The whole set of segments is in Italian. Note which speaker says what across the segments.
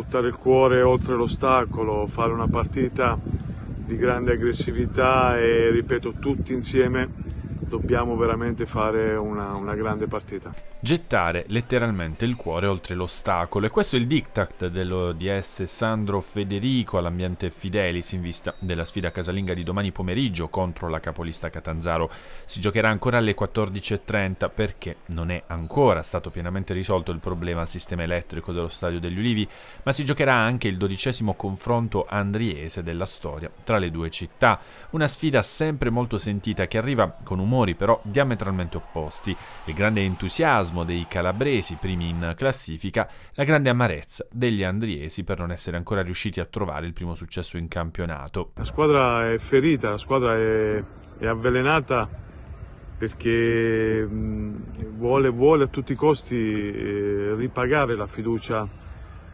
Speaker 1: buttare il cuore oltre l'ostacolo, fare una partita di grande aggressività e ripeto tutti insieme dobbiamo veramente fare una, una, grande partita.
Speaker 2: Gettare letteralmente il cuore oltre l'ostacolo e questo è il diktat dell'ODS Sandro Federico all'ambiente Fidelis in vista della sfida casalinga di domani pomeriggio contro la capolista Catanzaro. Si giocherà ancora alle 14.30 perché non è ancora stato pienamente risolto il problema al sistema elettrico dello stadio degli Ulivi, ma si giocherà anche il dodicesimo confronto andriese della storia tra le due città. Una sfida sempre molto sentita che arriva con umore tenori però diametralmente opposti, il grande entusiasmo dei calabresi primi in classifica, la grande amarezza degli andriesi per non essere ancora riusciti a trovare il primo successo in campionato.
Speaker 1: La squadra è ferita, la squadra è, è avvelenata perché mm, vuole, vuole, a tutti i costi eh, ripagare la fiducia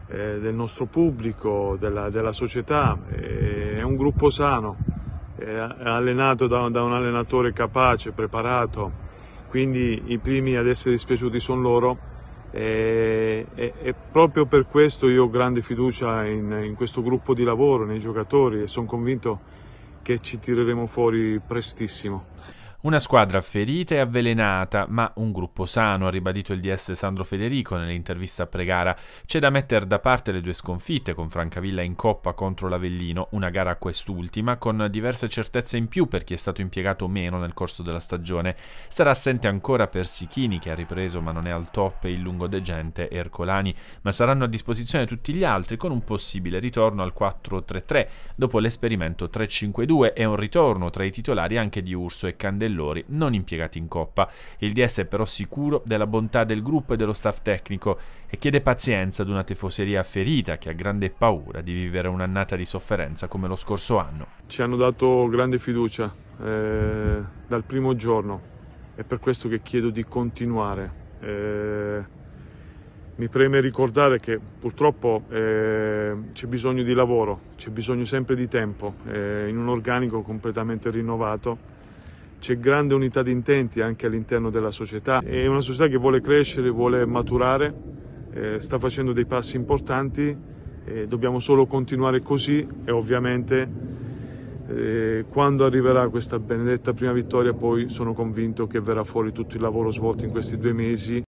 Speaker 1: eh, del nostro pubblico, della, della società, eh, è un gruppo sano eh, allenato da, da un allenatore capace, preparato, quindi i primi ad essere dispiaciuti sono loro e, e, e, proprio per questo io ho grande fiducia in, in questo gruppo di lavoro, nei giocatori e sono convinto che ci tireremo fuori prestissimo.
Speaker 2: Una squadra ferita e avvelenata, ma un gruppo sano, ha ribadito il DS Sandro Federico nell'intervista pregara. C'è da mettere da parte le due sconfitte, con Francavilla in coppa contro l'Avellino, una gara a quest'ultima, con diverse certezze in più per chi è stato impiegato meno nel corso della stagione. Sarà assente ancora Persichini, che ha ripreso ma non è al top, e il lungodegente Ercolani, ma saranno a disposizione tutti gli altri con un possibile ritorno al 4-3-3, dopo l'esperimento 3-5-2 e un ritorno tra i titolari anche di Urso e Candellone Bellori, non impiegati in coppa. Il DS è però sicuro della bontà del gruppo e dello staff tecnico e chiede pazienza ad una tifoseria ferita che ha grande paura di vivere un'annata di sofferenza come lo scorso anno.
Speaker 1: Ci hanno dato grande fiducia eh, dal primo giorno, è per questo che chiedo di continuare. Eh, mi preme ricordare che purtroppo eh, c'è bisogno di lavoro, c'è bisogno sempre di tempo, eh, in un organico completamente rinnovato c'è grande unità di intenti anche all'interno della società. È una società che vuole crescere, vuole maturare, eh, sta facendo dei passi importanti, eh, dobbiamo solo continuare così e ovviamente eh, quando arriverà questa benedetta prima vittoria poi sono convinto che verrà fuori tutto il lavoro svolto in questi due mesi